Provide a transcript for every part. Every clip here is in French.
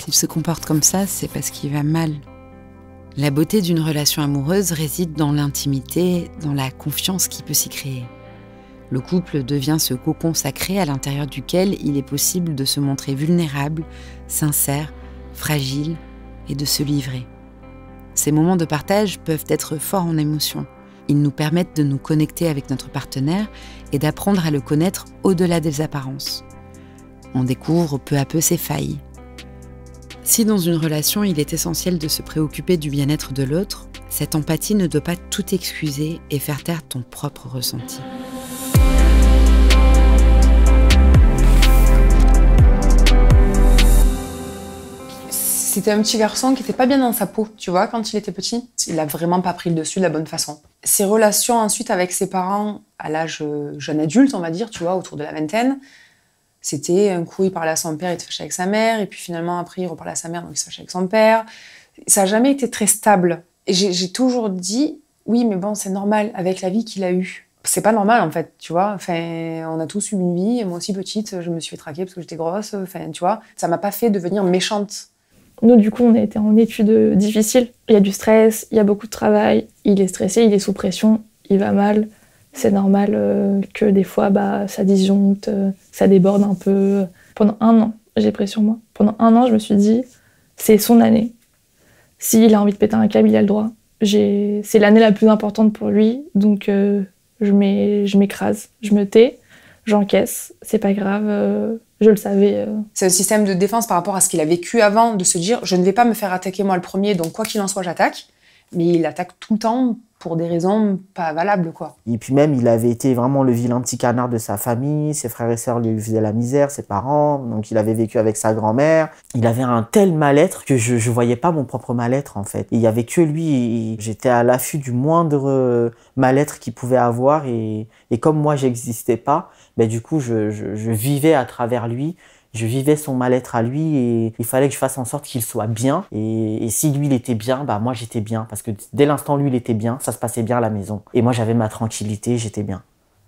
S'il se comporte comme ça, c'est parce qu'il va mal. La beauté d'une relation amoureuse réside dans l'intimité, dans la confiance qui peut s'y créer. Le couple devient ce cocon sacré à l'intérieur duquel il est possible de se montrer vulnérable, sincère, fragile et de se livrer. Ces moments de partage peuvent être forts en émotions. Ils nous permettent de nous connecter avec notre partenaire et d'apprendre à le connaître au-delà des apparences. On découvre peu à peu ses failles, si dans une relation il est essentiel de se préoccuper du bien-être de l'autre, cette empathie ne doit pas tout excuser et faire taire ton propre ressenti. c'était un petit garçon qui n'était pas bien dans sa peau, tu vois, quand il était petit. Il n'a vraiment pas pris le dessus de la bonne façon. Ses relations ensuite avec ses parents à l'âge euh, jeune adulte, on va dire, tu vois, autour de la vingtaine, c'était un coup, il parlait à son père, il se fâchait avec sa mère, et puis finalement, après, il reparlait à sa mère, donc il se fâchait avec son père. Ça n'a jamais été très stable. Et j'ai toujours dit, oui, mais bon, c'est normal avec la vie qu'il a eue. C'est pas normal en fait, tu vois. Enfin, on a tous eu une vie. Moi aussi, petite, je me suis fait traquer parce que j'étais grosse. Enfin, tu vois, ça m'a pas fait devenir méchante. Nous, du coup, on a été en études euh, difficiles. Il y a du stress, il y a beaucoup de travail. Il est stressé, il est sous pression, il va mal. C'est normal euh, que des fois, bah, ça disjoncte, euh, ça déborde un peu. Pendant un an, j'ai pris sur moi. Pendant un an, je me suis dit, c'est son année. S'il a envie de péter un câble, il a le droit. C'est l'année la plus importante pour lui, donc euh, je m'écrase, je me tais, j'encaisse, c'est pas grave, je le savais. C'est un système de défense par rapport à ce qu'il a vécu avant, de se dire, je ne vais pas me faire attaquer moi le premier, donc quoi qu'il en soit, j'attaque. Mais il attaque tout le temps pour des raisons pas valables, quoi. Et puis même, il avait été vraiment le vilain petit canard de sa famille, ses frères et sœurs lui faisaient la misère, ses parents, donc il avait vécu avec sa grand-mère. Il avait un tel mal-être que je, je voyais pas mon propre mal-être, en fait. il y avait que lui, j'étais à l'affût du moindre euh, mal-être qu'il pouvait avoir, et, et comme moi, j'existais pas, ben du coup, je, je, je vivais à travers lui, je vivais son mal-être à lui et il fallait que je fasse en sorte qu'il soit bien. Et, si lui, il était bien, bah moi, j'étais bien. Parce que dès l'instant, lui, il était bien, ça se passait bien à la maison. Et moi, j'avais ma tranquillité, j'étais bien.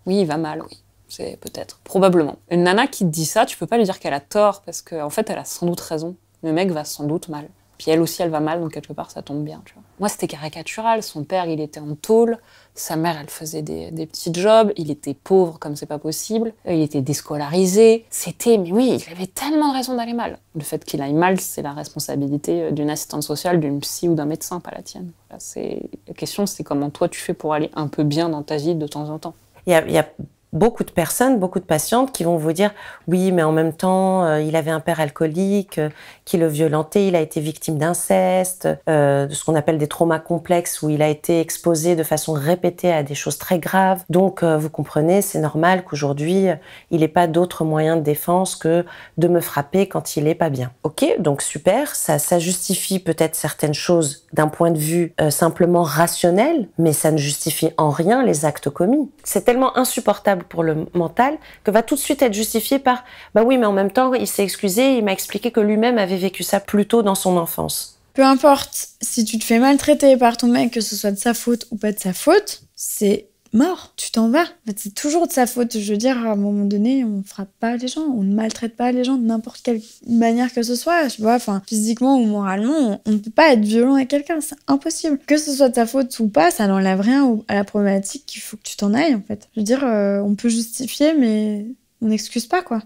Oui, il va mal, oui. C'est peut-être, probablement. Une nana qui te dit ça, tu peux pas lui dire qu'elle a tort, parce qu'en en fait, elle a sans doute raison. Le mec va sans doute mal. Puis elle aussi, elle va mal, donc quelque part, ça tombe bien. Moi, c'était caricatural. Son père, il était en tôle. Sa mère, elle faisait des, petits jobs. Il était pauvre comme c'est pas possible. Euh, il était déscolarisé. C'était, mais oui, il avait tellement de raisons d'aller mal. Le fait qu'il aille mal, c'est la responsabilité euh, d'une assistante sociale, d'une psy ou d'un médecin, pas la tienne. la question, c'est comment toi, tu fais pour aller un peu bien dans ta vie de temps en temps. Il y a, beaucoup de personnes, beaucoup de patientes qui vont vous dire oui, mais en même temps, euh, il avait un père alcoolique, qui le violentait, il a été victime d'inceste, euh, de ce qu'on appelle des traumas complexes où il a été exposé de façon répétée à des choses très graves. Donc euh, vous comprenez, c'est normal qu'aujourd'hui, euh, il n'ait pas d'autre moyen de défense que de me frapper quand il n'est pas bien. Ok, donc super, ça, ça justifie peut-être certaines choses d'un point de vue simplement rationnel, mais ça ne justifie en rien les actes commis. C'est tellement insupportable pour le mental que va tout de suite être justifié par, bah oui, mais en même temps, il s'est excusé, il m'a expliqué que lui-même avait vécu ça plus tôt dans son enfance. Peu importe, si tu te fais maltraiter par ton mec, que ce soit de sa faute ou pas de sa faute, c'est mort, tu t'en vas. C'est toujours de sa faute. Je veux dire, à un moment donné, on frappe pas les gens, on ne maltraite pas les gens de n'importe quelle manière que ce soit, vois, enfin, physiquement ou moralement, on ne peut pas être violent à quelqu'un, c'est impossible. Que ce soit de sa faute ou pas, ça n'enlève rien à la problématique qu'il faut que tu t'en ailles, en fait. Je veux dire, euh, on peut justifier, mais on n'excuse pas, quoi.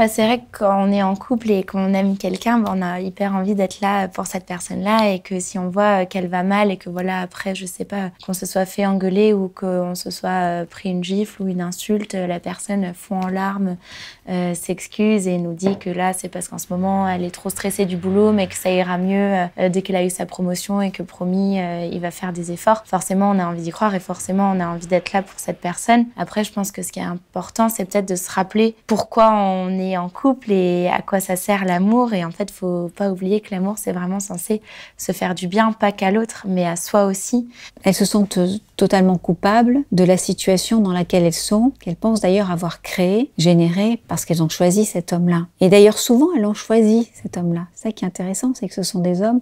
Bah, c'est vrai que quand on est en couple et qu'on aime quelqu'un, bah, on a hyper envie d'être là pour cette personne-là et que si on voit euh, qu'elle va mal et que voilà, après, je sais pas, qu'on se soit fait engueuler ou qu'on se soit euh, pris une gifle ou une insulte, euh, la personne fond en larmes, s'excuse et nous dit que là, c'est parce qu'en ce moment, elle est trop stressée du boulot, mais que ça ira mieux dès qu'elle a eu sa promotion et que promis, il va faire des efforts. Forcément, on a envie d'y croire et forcément, on a envie d'être là pour cette personne. Après, je pense que ce qui est important, c'est peut-être de se rappeler pourquoi on est en couple et à quoi ça sert l'amour. Et en fait, il faut pas oublier que l'amour, c'est vraiment censé se faire du bien, pas qu'à l'autre, mais à soi aussi. Elles se sentent totalement coupables de la situation dans laquelle elles sont, qu'elles pensent d'ailleurs avoir créé, généré, parce qu'elles ont choisi cet homme-là. Et d'ailleurs, souvent, elles ont choisi cet homme-là. Ça qui est intéressant, c'est que ce sont des hommes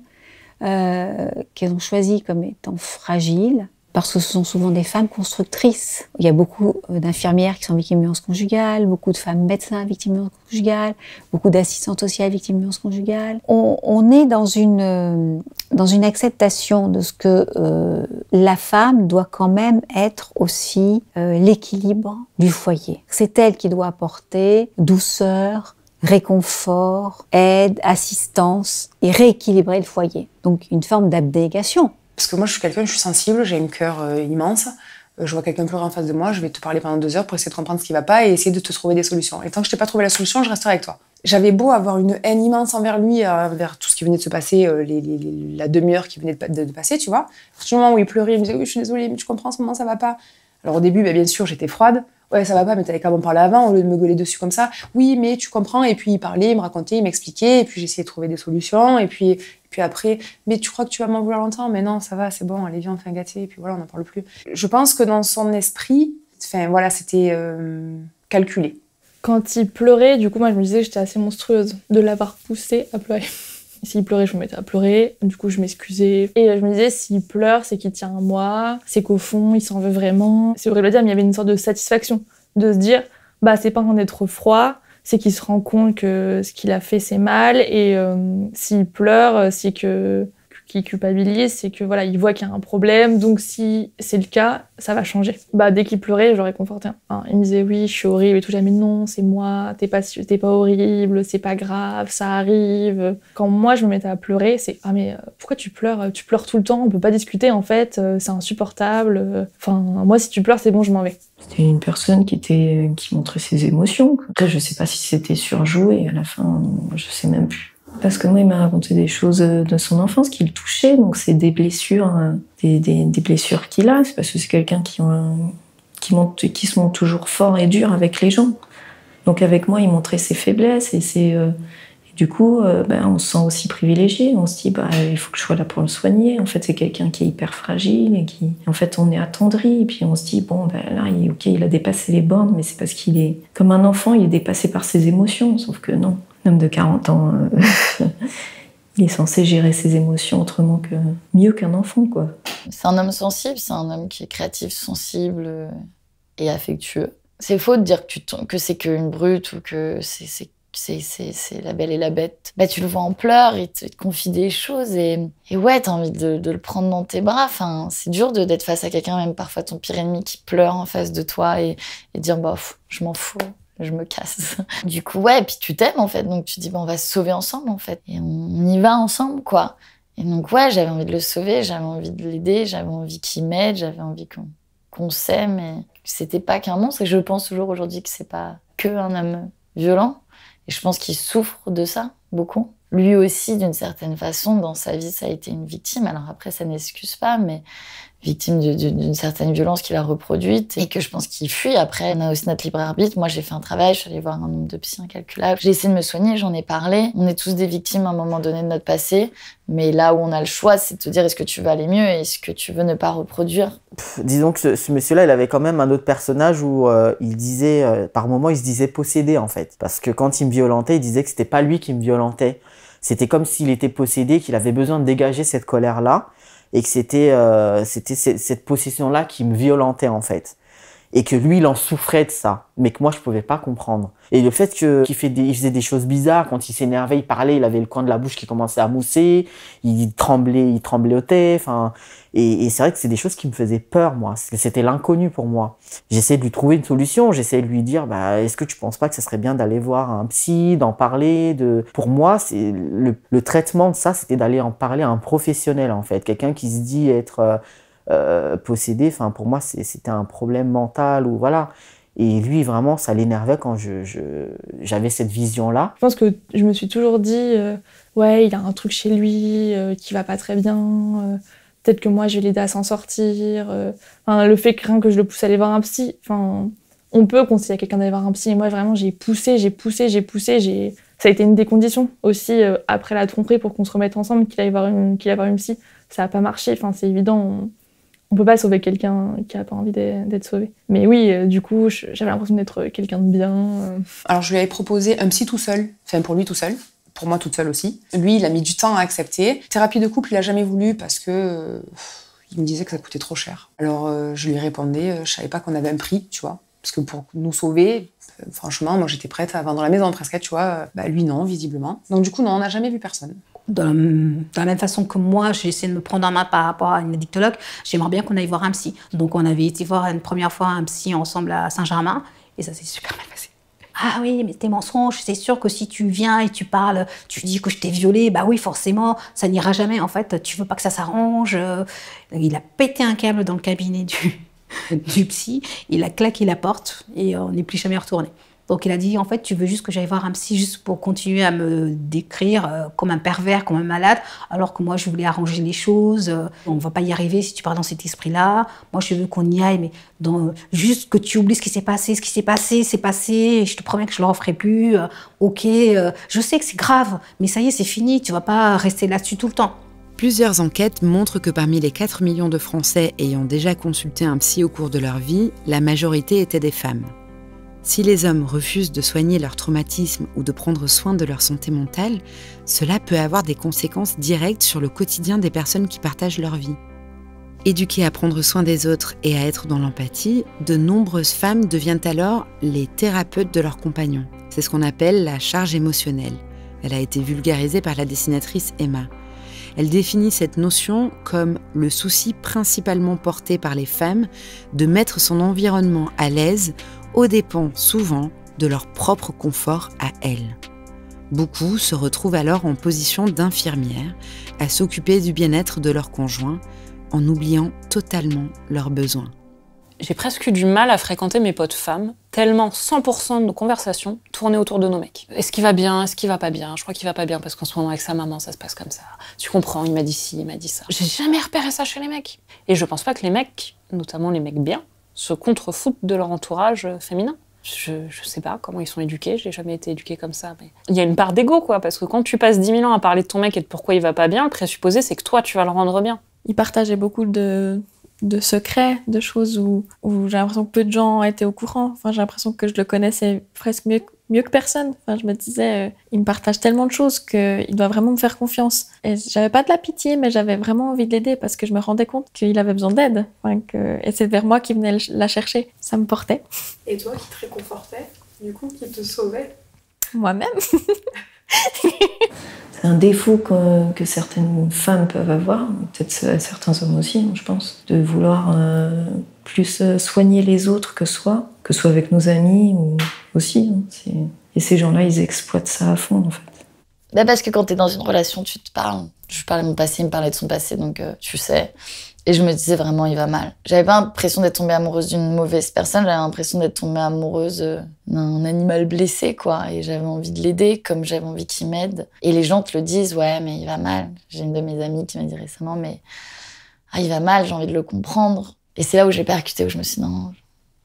euh, qu'elles ont choisis comme étant fragiles, parce que ce sont souvent des femmes constructrices. Il y a beaucoup euh, d'infirmières qui sont victimes de violences conjugales, beaucoup de femmes médecins victimes de violences conjugales, beaucoup d'assistantes sociales victimes de violences conjugales. On, est euh, dans une, acceptation de ce que euh, la femme doit quand même être aussi l'équilibre du foyer. C'est elle qui doit apporter douceur, réconfort, aide, assistance et rééquilibrer le foyer. Donc une forme d'abdégation parce que moi, je suis quelqu'un, je suis sensible, j'ai un cœur euh, immense. Euh, je vois quelqu'un pleurer en face de moi, je vais te parler pendant deux heures pour essayer de comprendre ce qui va pas et essayer de te trouver des solutions. Et tant que je t'ai pas trouvé la solution, je resterai avec toi. J'avais beau avoir une haine immense envers lui, euh, envers tout ce qui venait de se passer, la demi-heure qui venait de, passer, tu vois. À partir du moment où il pleurait, il me disait Oui, je suis désolée, mais tu comprends, en ce moment, ça va pas. Alors au début, bah, bien sûr, j'étais froide ouais ça va pas mais t'avais qu'à m'en parler avant au lieu de me gueuler dessus comme ça oui mais tu comprends et puis il parlait il me racontait il m'expliquait et puis j'essayais de trouver des solutions et puis puis après mais tu crois que tu vas m'en vouloir longtemps mais non ça va c'est bon allez viens on fait un gâté et puis voilà on n'en parle plus je pense que dans son esprit voilà c'était euh, calculé quand il pleurait du coup moi je me disais que j'étais assez monstrueuse de l'avoir poussé à pleurer s'il pleurait, je me mettais à pleurer. Du coup, je m'excusais. Et euh, je me disais, s'il pleure, c'est qu'il tient à moi, c'est qu'au fond, il s'en veut vraiment. C'est horrible à dire, mais il y avait une sorte de satisfaction de se dire, bah, c'est pas un être froid, c'est qu'il se rend compte que ce qu'il a fait, c'est mal. Et euh, s'il pleure, c'est que qui culpabilise, c'est que voilà, il voit qu'il y a un problème, donc si c'est le cas, ça va changer. Bah dès qu'il pleurait, je conforté. Hein. Il me disait oui, je suis horrible et tout. J'ai dit non, c'est moi, t'es pas, t'es pas horrible, c'est pas grave, ça arrive. Quand moi je me mettais à pleurer, c'est ah mais euh, pourquoi tu pleures Tu pleures tout le temps, on peut pas discuter en fait, euh, c'est insupportable. Enfin moi si tu pleures, c'est bon, je m'en vais. C'était une personne qui était qui montrait ses émotions. je sais pas si c'était surjoué à la fin, je sais même plus. Parce que moi, il m'a raconté des choses euh, de son enfance qui le touchaient, donc c'est des blessures, euh, des, blessures qu'il a. C'est parce que c'est quelqu'un qui, euh, qui, qui se montre toujours fort et dur avec les gens. Donc avec moi, il montrait ses faiblesses et c'est du coup, ben, on se sent aussi privilégié. On se dit, bah, il faut que je sois là pour le soigner. En fait, c'est quelqu'un qui est hyper fragile et qui, en fait, on est attendri. Et puis on se dit, bon, ben, là, ok, il a dépassé les bornes, mais c'est parce qu'il est comme un enfant, il est dépassé par ses émotions. Sauf que non, un homme de 40 ans, euh, il est censé gérer ses émotions autrement que mieux qu'un enfant, quoi. C'est un homme sensible, c'est un homme qui est créatif, sensible euh, et affectueux. C'est faux de dire que, tu que c'est qu'une brute ou que c'est c'est la belle et la bête. Bah, tu le vois en pleurs, il te, confie des choses et, et ouais, t'as envie de, le prendre dans tes bras. Enfin, c'est dur d'être face à quelqu'un, même parfois ton pire ennemi qui pleure en face de toi et, dire, bah, je m'en fous je me casse. Du coup, ouais, et puis tu t'aimes en fait, donc tu dis, on va se sauver ensemble en fait, et on y va ensemble quoi. Et donc, ouais, j'avais envie de le sauver, j'avais envie de l'aider, j'avais envie qu'il m'aide, j'avais envie qu'on s'aime, et c'était pas qu'un monstre, et je pense toujours aujourd'hui que c'est pas que un homme violent, et je pense qu'il souffre de ça beaucoup lui aussi, d'une certaine façon, dans sa vie, ça a été une victime. Alors après, ça n'excuse pas, mais victime d'une certaine violence qu'il a reproduite et que je pense qu'il fuit. Après, on a aussi notre libre arbitre. Moi, j'ai fait un travail, je suis allée voir un nombre de psy incalculable. J'ai essayé de me soigner, j'en ai parlé. On est tous des victimes à un moment donné de notre passé, mais là où on a le choix, c'est de te dire est-ce que tu vas aller mieux et est-ce que tu veux ne pas reproduire. disons que ce, monsieur-là, il avait quand même un autre personnage où euh, il disait, euh, par moments, il se disait possédé en fait. Parce que quand il me violentait, il disait que c'était pas lui qui me violentait. C'était comme s'il était possédé, qu'il avait besoin de dégager cette colère-là et que c'était euh, c'était cette possession-là qui me violentait en fait et que lui il en souffrait de ça mais que moi je pouvais pas comprendre et le fait que qu'il fait faisait des choses bizarres quand il s'énervait il parlait il avait le coin de la bouche qui commençait à mousser il tremblait il tremblait au thé enfin et, c'est vrai que c'est des choses qui me faisaient peur moi c'était l'inconnu pour moi j'essayais de lui trouver une solution j'essayais de lui dire bah est-ce que tu penses pas que ce serait bien d'aller voir un psy d'en parler de pour moi c'est le, traitement de ça c'était d'aller en parler à un professionnel en fait quelqu'un qui se dit être euh, euh, posséder. Enfin, pour moi, c'était un problème mental ou voilà. Et lui, vraiment, ça l'énervait quand j'avais je, j'avais cette vision-là. Je pense que je me suis toujours dit, euh, ouais, il a un truc chez lui euh, qui va pas très bien. Peut-être que moi, je vais l'aider à s'en sortir. Enfin, le fait que que je le pousse à aller voir un psy. Enfin, on peut conseiller à quelqu'un d'aller voir un psy. Et moi, vraiment, j'ai poussé, j'ai poussé, j'ai poussé, j'ai. Ça a été une des conditions aussi après la tromperie pour qu'on se remette ensemble, qu'il aille voir une, qu'il aille voir psy. Ça n'a pas marché. Enfin, c'est évident on peut pas sauver quelqu'un qui a pas envie d'être sauvé. Mais oui, euh, du coup, j'avais l'impression d'être quelqu'un de bien. Euh. Alors je lui avais proposé un psy tout seul, enfin pour lui tout seul, pour moi toute seule aussi. Lui, il a mis du temps à accepter. Thérapie de couple, il a jamais voulu parce que il me disait que ça coûtait trop cher. Alors euh, je lui répondais, je savais pas qu'on avait un prix, tu vois, parce que pour nous sauver, franchement, moi j'étais prête à vendre la maison presque, tu vois. Bah lui non, visiblement. Donc du coup, non, on n'a jamais vu personne de, la même façon que moi, j'ai essayé de me prendre en main par rapport à une addictologue, j'aimerais bien qu'on aille voir un psy. Donc, on avait été voir une première fois un psy ensemble à Saint-Germain, et ça s'est super mal passé. Ah oui, mais tes mensonges, c'est sûr que si tu viens et tu parles, tu dis que je t'ai violé, bah oui, forcément, ça n'ira jamais. En fait, tu veux pas que ça s'arrange. Euh, il a pété un câble dans le cabinet du, du psy, il a claqué la porte et on n'est plus jamais retourné. Donc il a dit, en fait, tu veux juste que j'aille voir un psy juste pour continuer à me décrire euh, comme un pervers, comme un malade, alors que moi, je voulais arranger les choses. Euh, on ne va pas y arriver si tu pars dans cet esprit-là. Moi, je veux qu'on y aille, mais juste que tu oublies ce qui s'est passé. Ce qui s'est passé, c'est passé. Je te promets que je ne le referai plus. Euh, ok, je sais que c'est grave, mais ça y est, c'est fini. Tu vas pas rester là-dessus tout le temps. Plusieurs enquêtes montrent que parmi les 4 millions de Français ayant déjà consulté un psy au cours de leur vie, la majorité étaient des femmes. Si les hommes refusent de soigner leur traumatisme ou de prendre soin de leur santé mentale, cela peut avoir des conséquences directes sur le quotidien des personnes qui partagent leur vie. Éduquées à prendre soin des autres et à être dans l'empathie, de nombreuses femmes deviennent alors les thérapeutes de leurs compagnons. C'est ce qu'on appelle la charge émotionnelle. Elle a été vulgarisée par la dessinatrice Emma. Elle définit cette notion comme le souci principalement porté par les femmes de mettre son environnement à l'aise dépend dépens souvent de leur propre confort à elles. Beaucoup se retrouvent alors en position d'infirmière, à s'occuper du bien-être de leur conjoint, en oubliant totalement leurs besoins. J'ai presque eu du mal à fréquenter mes potes femmes, tellement 100% de nos conversations tournaient autour de nos mecs. Est-ce qu'il va bien Est-ce qu'il va pas bien Je crois qu'il va pas bien parce qu'en ce moment avec sa maman, ça se passe comme ça. Tu comprends, il m'a dit ci, il m'a dit ça. J'ai jamais repéré ça chez les mecs. Et je pense pas que les mecs, notamment les mecs bien, se contrefoutent de leur entourage euh, féminin. Je, sais pas comment ils sont éduqués, j'ai jamais été éduquée comme ça. Mais... Il y a une part d'ego, quoi, parce que quand tu passes 10 000 ans à parler de ton mec et de pourquoi il va pas bien, le présupposé, c'est que toi, tu vas le rendre bien. Il partageait beaucoup de, secrets, de choses où, où j'ai l'impression que peu de gens étaient au courant. Enfin, j'ai l'impression que je le connaissais presque mieux mieux que personne. je me disais, euh, il me partage tellement de choses qu'il doit vraiment me faire confiance. Et j'avais pas de la pitié, mais j'avais vraiment envie de l'aider parce que je me rendais compte qu'il avait besoin d'aide. Et c'est vers moi qu'il venait la chercher. Ça me portait. Et toi qui te réconfortais, du coup, qui te sauvait Moi-même. c'est un défaut que, certaines femmes peuvent avoir, peut-être certains hommes aussi, hein, je pense, de vouloir euh, plus euh, soigner les autres que soi que ce soit avec nos amis ou aussi. Hein, et ces gens-là, ils exploitent ça à fond, en fait. Bah parce que quand tu es dans une relation, tu te parles. Je parlais de mon passé, il me parlait de son passé, donc euh, tu sais. Et je me disais vraiment, il va mal. J'avais pas l'impression d'être tombée amoureuse d'une mauvaise personne, j'avais l'impression d'être tombée amoureuse euh, d'un animal blessé, quoi. Et j'avais envie de l'aider comme j'avais envie qu'il m'aide. Et les gens te le disent, ouais, mais il va mal. J'ai une de mes amies qui m'a dit récemment, mais ah, il va mal, j'ai envie de le comprendre. Et c'est là où j'ai percuté, où je me suis dit, non,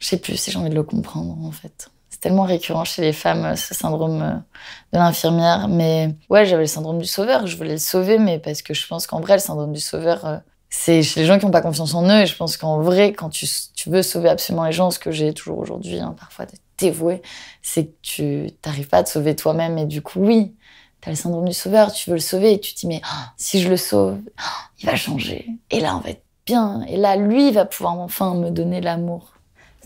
je sais plus si j'ai envie de le comprendre, en fait. C'est tellement récurrent chez les femmes, euh, ce syndrome euh, de l'infirmière. Mais ouais, j'avais le syndrome du sauveur. Je voulais le sauver, mais parce que je pense qu'en vrai, le syndrome du sauveur, euh, c'est chez les gens qui n'ont pas confiance en eux. Et je pense qu'en vrai, quand tu, veux sauver absolument les gens, ce que j'ai toujours aujourd'hui, hein, parfois de dévoué, c'est que tu n'arrives pas à te sauver toi-même. Et du coup, oui, tu as le syndrome du sauveur, tu veux le sauver et tu te dis, mais oh, si je le sauve, oh, il va changer. Et là, on va être bien. Et là, lui, il va pouvoir enfin me donner l'amour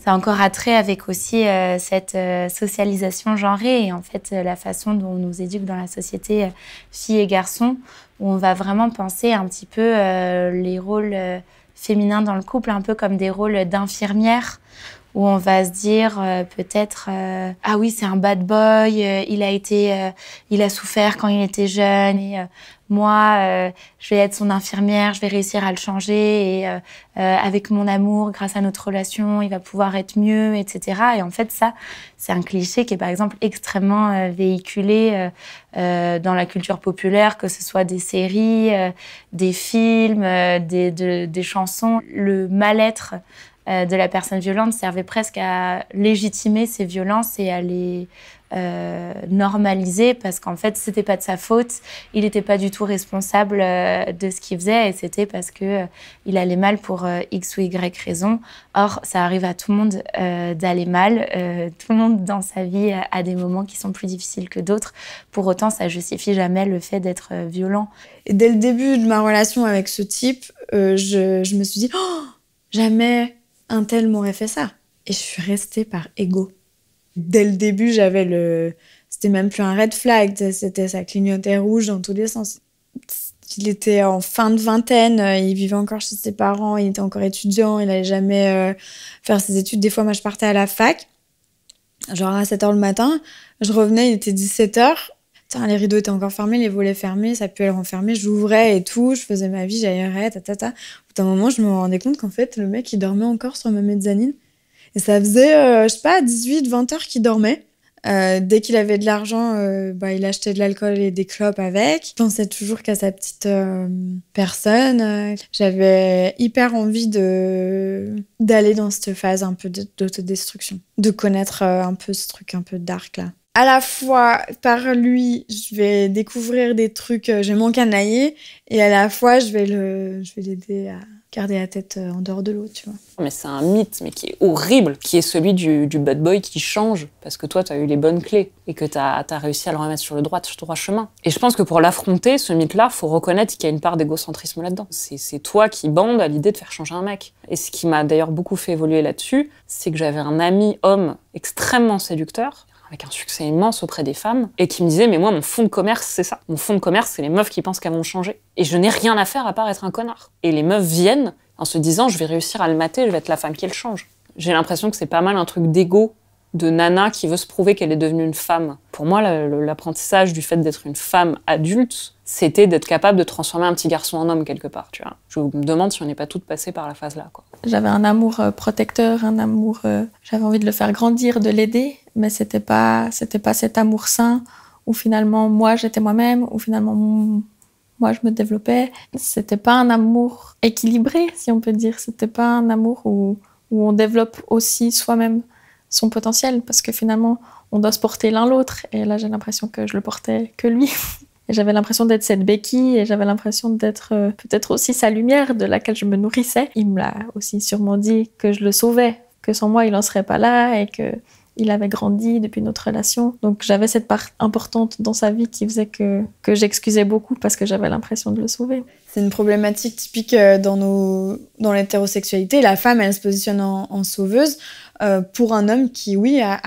ça a encore attrait avec aussi euh, cette euh, socialisation genrée et en fait euh, la façon dont on nous éduque dans la société filles et garçons, où on va vraiment penser un petit peu les rôles féminins dans le couple, un peu comme des rôles d'infirmières où on va se dire euh, peut-être euh, ah oui c'est un bad boy, euh, il a été, il a souffert quand il était jeune et moi je vais être son infirmière, je vais réussir à le changer et avec mon amour, grâce à notre relation, il va pouvoir être mieux, etc. Et en fait ça c'est un cliché qui est par exemple extrêmement véhiculé dans la culture populaire, que ce soit des séries, des films, des chansons, le mal-être euh, de la personne violente servait presque à légitimer ses violences et à les euh, normaliser parce qu'en fait c'était pas de sa faute, il n'était pas du tout responsable euh, de ce qu'il faisait et c'était parce que il allait mal pour x ou y raison. Or ça arrive à tout le monde d'aller mal, tout le monde dans sa vie a, des moments qui sont plus difficiles que d'autres. Pour autant ça justifie jamais le fait d'être violent. dès le début de ma relation avec ce type, je, me suis dit oh, jamais un tel m'aurait fait ça. Et je suis restée par ego. Dès le début, j'avais le. C'était même plus un red flag, c'était sa clignotait rouge dans tous les sens. Il était en fin de vingtaine, euh, il vivait encore chez ses parents, il était encore étudiant, il n'allait jamais euh, faire ses études. Des fois, moi, je partais à la fac, genre à 7h le matin, je revenais, il était 17h, les rideaux étaient encore fermés, les volets fermés, ça pouvait le renfermer. J'ouvrais et tout, je faisais ma vie, j'aillerais, ta ta ta. Au bout moment, je me rendais compte qu'en fait, le mec, il dormait encore sur ma mezzanine. Et ça faisait, euh, je sais pas, 18, 20 heures qu'il dormait. Euh, dès qu'il avait de l'argent, euh, bah, il achetait de l'alcool et des clopes avec. Je pensais toujours qu'à sa petite personne. J'avais hyper envie d'aller dans cette phase un peu d'autodestruction, de connaître un peu ce truc un peu dark là à la fois par lui, je vais découvrir des trucs, euh, je vais m'encanailler, et à la fois, je vais le, je vais l'aider à garder la tête euh, en dehors de l'eau, tu vois. Mais c'est un mythe, mais qui est horrible, qui est celui du, bad boy qui change, parce que toi, tu as eu les bonnes clés, et que tu as, réussi à le remettre sur le droit, sur le droit chemin. Et je pense que pour l'affronter, ce mythe-là, faut reconnaître qu'il y a une part d'égocentrisme là-dedans. C'est toi qui bande à l'idée de faire changer un mec. Et ce qui m'a d'ailleurs beaucoup fait évoluer là-dessus, c'est que j'avais un ami homme extrêmement séducteur, avec un succès immense auprès des femmes, et qui me disait mais moi mon fonds de commerce c'est ça, mon fonds de commerce c'est les meufs qui pensent qu'elles vont changer, et je n'ai rien à faire à part être un connard. Et les meufs viennent en se disant je vais réussir à le mater, je vais être la femme qui le change. J'ai l'impression que c'est pas mal un truc d'ego de nana qui veut se prouver qu'elle est devenue une femme. Pour moi, l'apprentissage du fait d'être une femme adulte, c'était d'être capable de transformer un petit garçon en homme quelque part, tu vois. Je me demande si on n'est pas toutes passées par la phase là, J'avais un amour euh, protecteur, un amour, euh, j'avais envie de le faire grandir, de l'aider, mais c'était pas, c'était pas cet amour sain où finalement moi j'étais moi-même, où finalement moi je me développais. C'était pas un amour équilibré, si on peut dire. C'était pas un amour où, où on développe aussi soi-même son potentiel, parce que finalement on doit se porter l'un l'autre, et là j'ai l'impression que je le portais que lui. j'avais l'impression d'être cette béquille et j'avais l'impression d'être euh, peut-être aussi sa lumière de laquelle je me nourrissais. Il me l'a aussi sûrement dit que je le sauvais, que sans moi il n'en serait pas là et que il avait grandi depuis notre relation. Donc j'avais cette part importante dans sa vie qui faisait que, j'excusais beaucoup parce que j'avais l'impression de le sauver. C'est une problématique typique euh, dans, dans l'hétérosexualité. La femme, elle se positionne en sauveuse. Euh, pour un homme qui, oui, a,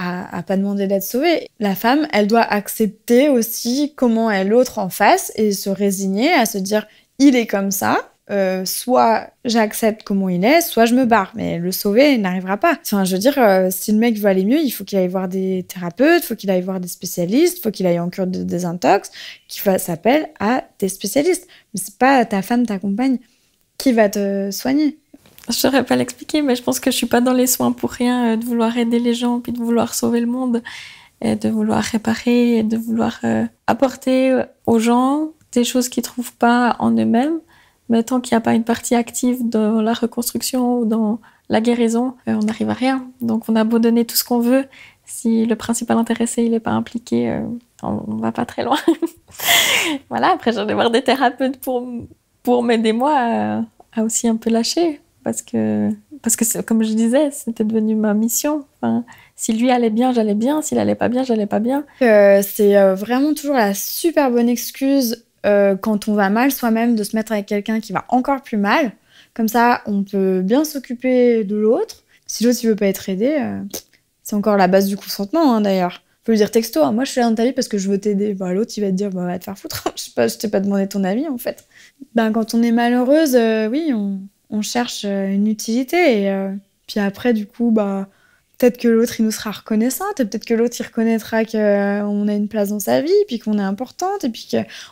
pas demandé d'être sauvé. La femme, elle doit accepter aussi comment est l'autre en face et se résigner à se dire il est comme ça. Euh, soit j'accepte comment il est, soit je me barre. Mais le sauver n'arrivera pas. Enfin, je veux dire, euh, si le mec veut aller mieux, il faut qu'il aille voir des thérapeutes, il faut qu'il aille voir des spécialistes, il faut qu'il aille en cure de désintox, qu'il s'appelle appel à des spécialistes. Mais c'est pas ta femme, ta compagne qui va te soigner. Je saurais pas l'expliquer, mais je pense que je suis pas dans les soins pour rien, euh, de vouloir aider les gens, puis de vouloir sauver le monde, et de vouloir réparer, et de vouloir euh, apporter euh, aux gens des choses qu'ils trouvent pas en eux-mêmes. Mais tant qu'il n'y a pas une partie active dans la reconstruction ou dans la guérison, on n'arrive à rien. Donc on a beau donner tout ce qu'on veut, si le principal intéressé il n'est pas impliqué, on va pas très loin. voilà, après j'en ai voir des thérapeutes pour, pour m'aider moi à aussi un peu lâcher parce que, parce que comme je disais, c'était devenu ma mission. si lui allait bien, j'allais bien. S'il allait pas bien, j'allais pas bien. Euh, c'est euh, vraiment toujours la super bonne excuse euh, quand on va mal soi-même de se mettre avec quelqu'un qui va encore plus mal. Comme ça, on peut bien s'occuper de l'autre. Si l'autre ne veut pas être aidé, c'est encore la base du consentement hein, d'ailleurs. On peut lui dire texto, hein. moi je suis là dans ta vie parce que je veux t'aider. Bah, l'autre il va te dire, bah, va te faire foutre. Hein. je ne pas, t'ai pas demandé ton avis en fait. Ben, quand on est malheureuse, oui, on, on cherche euh, une utilité. Et euh, puis après, du coup, bah, peut-être que l'autre, il nous sera reconnaissant, peut-être que l'autre, il reconnaîtra qu'on euh, a une place dans sa vie, puis qu'on est importante, et puis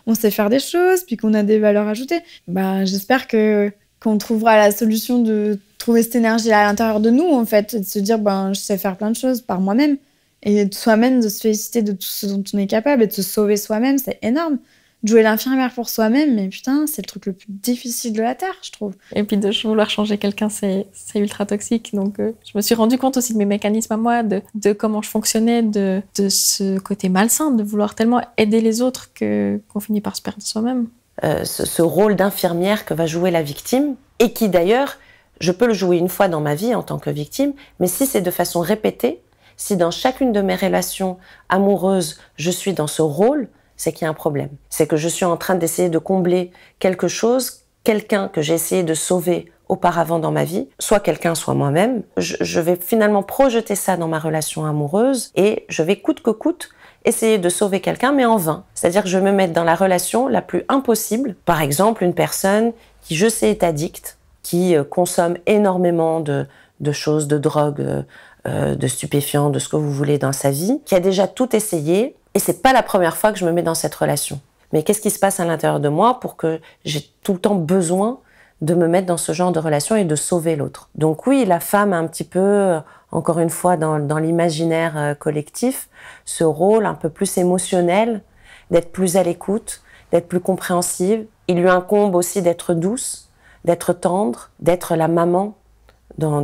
qu'on sait faire des choses, puis qu'on a des valeurs ajoutées. Bah, J'espère que qu'on trouvera la solution de trouver cette énergie à l'intérieur de nous, en fait, de se dire, ben, je sais faire plein de choses par moi-même. Et soi-même, de se féliciter de tout ce dont on est capable et de se sauver soi-même, c'est énorme jouer l'infirmière pour soi-même, mais putain, c'est le truc le plus difficile de la Terre, je trouve. Et puis de vouloir changer quelqu'un, c'est ultra toxique. Donc euh, je me suis rendu compte aussi de mes mécanismes à moi, de, comment je fonctionnais, de, ce côté malsain, de vouloir tellement aider les autres qu'on finit par se perdre soi-même. Euh, ce, rôle d'infirmière que va jouer la victime, et qui d'ailleurs, je peux le jouer une fois dans ma vie en tant que victime, mais si c'est de façon répétée, si dans chacune de mes relations amoureuses, je suis dans ce rôle, c'est qu'il y a un problème. C'est que je suis en train d'essayer de combler quelque chose, quelqu'un que j'ai essayé de sauver auparavant dans ma vie, soit quelqu'un, soit moi-même. Je, vais finalement projeter ça dans ma relation amoureuse et je vais coûte que coûte essayer de sauver quelqu'un, mais en vain. C'est-à-dire que je vais me mettre dans la relation la plus impossible. Par exemple, une personne qui, je sais, est addicte, qui euh, consomme énormément de, choses, de drogues, euh, euh, de stupéfiants, de ce que vous voulez dans sa vie, qui a déjà tout essayé, et c'est pas la première fois que je me mets dans cette relation. Mais qu'est-ce qui se passe à l'intérieur de moi pour que j'ai tout le temps besoin de me mettre dans ce genre de relation et de sauver l'autre. Donc oui, la femme a un petit peu, euh, encore une fois, dans, l'imaginaire euh, collectif, ce rôle un peu plus émotionnel, d'être plus à l'écoute, d'être plus compréhensive. Il lui incombe aussi d'être douce, d'être tendre, d'être la maman dans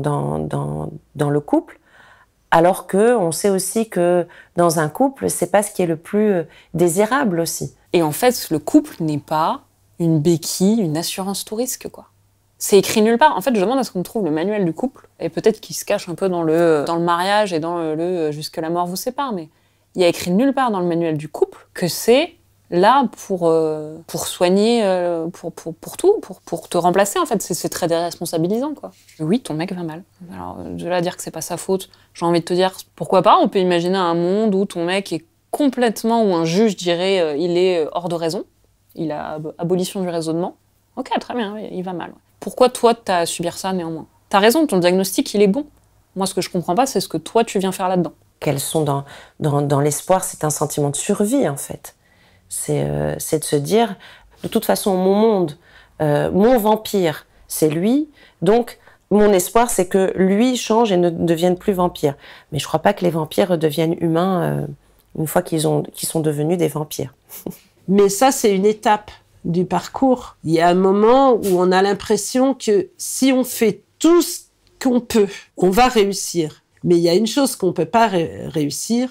le couple. Alors que on sait aussi que dans un couple, c'est pas ce qui est le plus euh, désirable aussi. Et en fait, le couple n'est pas une béquille, une assurance tout risque, quoi. C'est écrit nulle part. En fait, je demande à ce qu'on trouve le manuel du couple, et peut-être qu'il se cache un peu dans le, euh, dans le mariage et dans euh, le, le jusque la mort vous sépare, mais il y a écrit nulle part dans le manuel du couple que c'est là pour, euh, pour soigner, euh, pour, pour, pour, tout, pour, te remplacer en fait. C'est très déresponsabilisant quoi. Oui, ton mec va mal. Alors de là dire que c'est pas sa faute, j'ai envie de te dire pourquoi pas. On peut imaginer un monde où ton mec est complètement, ou un juge dirait, euh, il est hors de raison. Il a abolition du raisonnement. Ok, très bien, il va mal. Pourquoi toi t'as à subir ça néanmoins T'as raison, ton diagnostic il est bon. Moi ce que je comprends pas, c'est ce que toi tu viens faire là-dedans. Qu'elles sont dans l'espoir, c'est un sentiment de survie en fait euh, c'est de se dire, de toute façon, mon monde, euh, mon vampire, c'est lui. Donc, mon espoir, c'est que lui change et ne devienne plus vampire. Mais je crois pas que les vampires deviennent humains euh, une fois qu'ils sont devenus des vampires. Mais ça, c'est une étape du parcours. Il y a un moment où on a l'impression que si on fait tout ce qu'on peut, on va réussir. Mais il y a une chose qu'on ne peut pas réussir,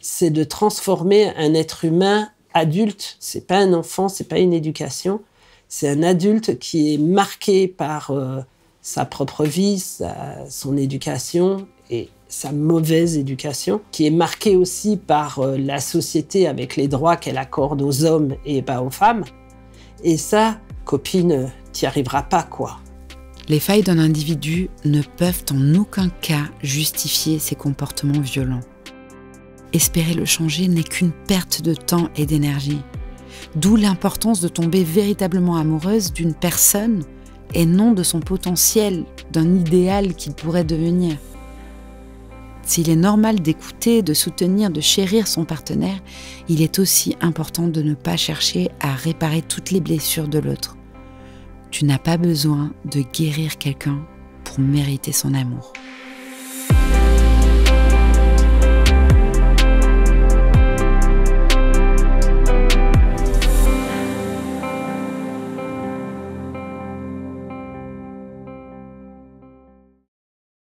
c'est de transformer un être humain adulte, c'est pas un enfant, c'est pas une éducation, c'est un adulte qui est marqué par euh, sa propre vie, son éducation et sa mauvaise éducation, qui est marqué aussi par euh, la société avec les droits qu'elle accorde aux hommes et pas aux femmes. Et ça, copine, t'y arriveras pas, quoi. Les failles d'un individu ne peuvent en aucun cas justifier ses comportements violents. Espérer le changer n'est qu'une perte de temps et d'énergie. D'où l'importance de tomber véritablement amoureuse d'une personne et non de son potentiel, d'un idéal qu'il pourrait devenir. S'il est normal d'écouter, de soutenir, de chérir son partenaire, il est aussi important de ne pas chercher à réparer toutes les blessures de l'autre. Tu n'as pas besoin de guérir quelqu'un pour mériter son amour.